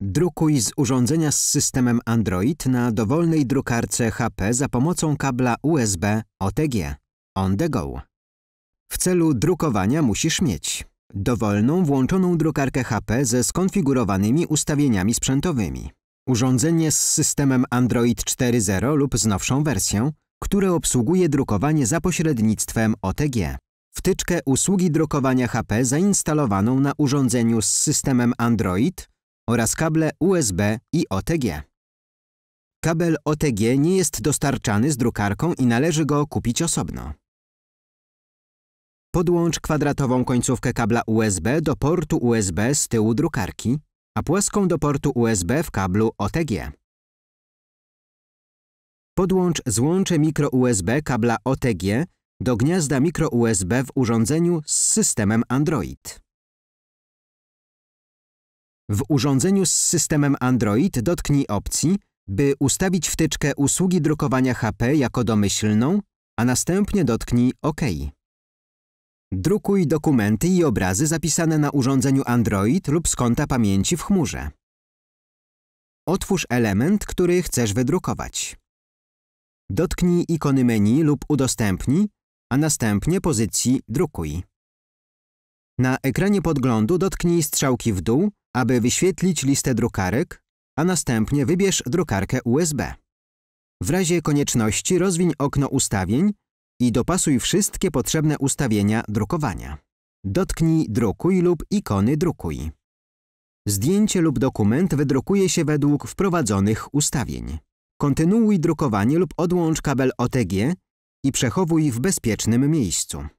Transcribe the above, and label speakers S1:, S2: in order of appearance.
S1: Drukuj z urządzenia z systemem Android na dowolnej drukarce HP za pomocą kabla USB OTG on the go. W celu drukowania musisz mieć dowolną włączoną drukarkę HP ze skonfigurowanymi ustawieniami sprzętowymi, urządzenie z systemem Android 4.0 lub z nowszą wersją, które obsługuje drukowanie za pośrednictwem OTG, wtyczkę usługi drukowania HP zainstalowaną na urządzeniu z systemem Android oraz kable USB i OTG. Kabel OTG nie jest dostarczany z drukarką i należy go kupić osobno. Podłącz kwadratową końcówkę kabla USB do portu USB z tyłu drukarki, a płaską do portu USB w kablu OTG. Podłącz złącze mikro USB kabla OTG do gniazda mikro USB w urządzeniu z systemem Android. W urządzeniu z systemem Android dotknij opcji, by ustawić wtyczkę usługi drukowania HP jako domyślną, a następnie dotknij OK. Drukuj dokumenty i obrazy zapisane na urządzeniu Android lub z konta pamięci w chmurze. Otwórz element, który chcesz wydrukować. Dotknij ikony menu lub udostępnij, a następnie pozycji Drukuj. Na ekranie podglądu dotknij strzałki w dół, aby wyświetlić listę drukarek, a następnie wybierz drukarkę USB. W razie konieczności rozwiń okno ustawień i dopasuj wszystkie potrzebne ustawienia drukowania. Dotknij Drukuj lub ikony Drukuj. Zdjęcie lub dokument wydrukuje się według wprowadzonych ustawień. Kontynuuj drukowanie lub odłącz kabel OTG i przechowuj w bezpiecznym miejscu.